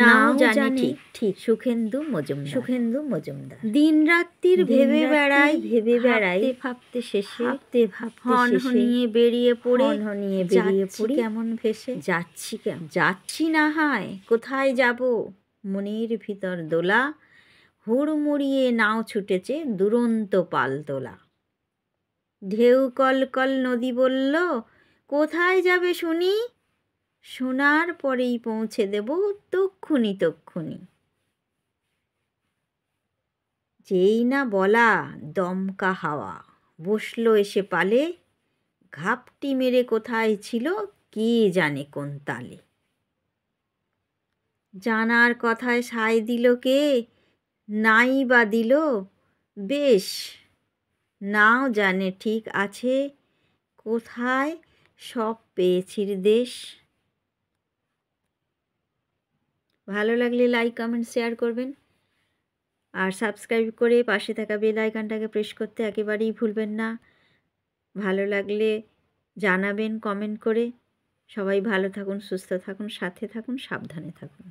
নাও জানি ঠিক সুখেন্দু মজুমদার সুখেন্দু মজুমদার দিন রাত্রির ভেবে বেড়াই ভেবে বেড়াই ভাবতে শেষে ভাবতে ভাবতে হনিয়ে বেরিয়ে পড়ে হনিয়ে বেরিয়ে পড়ি কেমন ভেসে যাচ্ছি কেমন যাচ্ছি না হায় কোথায় যাব মনির ভিতর দোলা হুড়মুড়িয়ে নাও ছুটেছে দুরন্ত পাল তোলা ঢেউ কলকল নদী বলল কোথায় যাবে শুনি শোনার পরেই পৌঁছে দেব তক্ষুনি তক্ষুনি যেই না বলা দমকা হাওয়া বসল এসে পালে ঘাপটি মেরে কোথায় ছিল কে জানে কোন তালে জানার কথায় সায় দিল কে নাই বা দিল বেশ নাও জানে ঠিক আছে কোথায় সব পেয়েছির দেশ ভালো লাগলে লাইক কমেন্ট শেয়ার করবেন আর সাবস্ক্রাইব করে পাশে থাকা বেল আইকনটাকে প্রেস করতে একেবারেই ভুলবেন না ভালো লাগলে জানাবেন কমেন্ট করে সবাই ভালো থাকুন সুস্থ থাকুন সাথে থাকুন সাবধানে থাকুন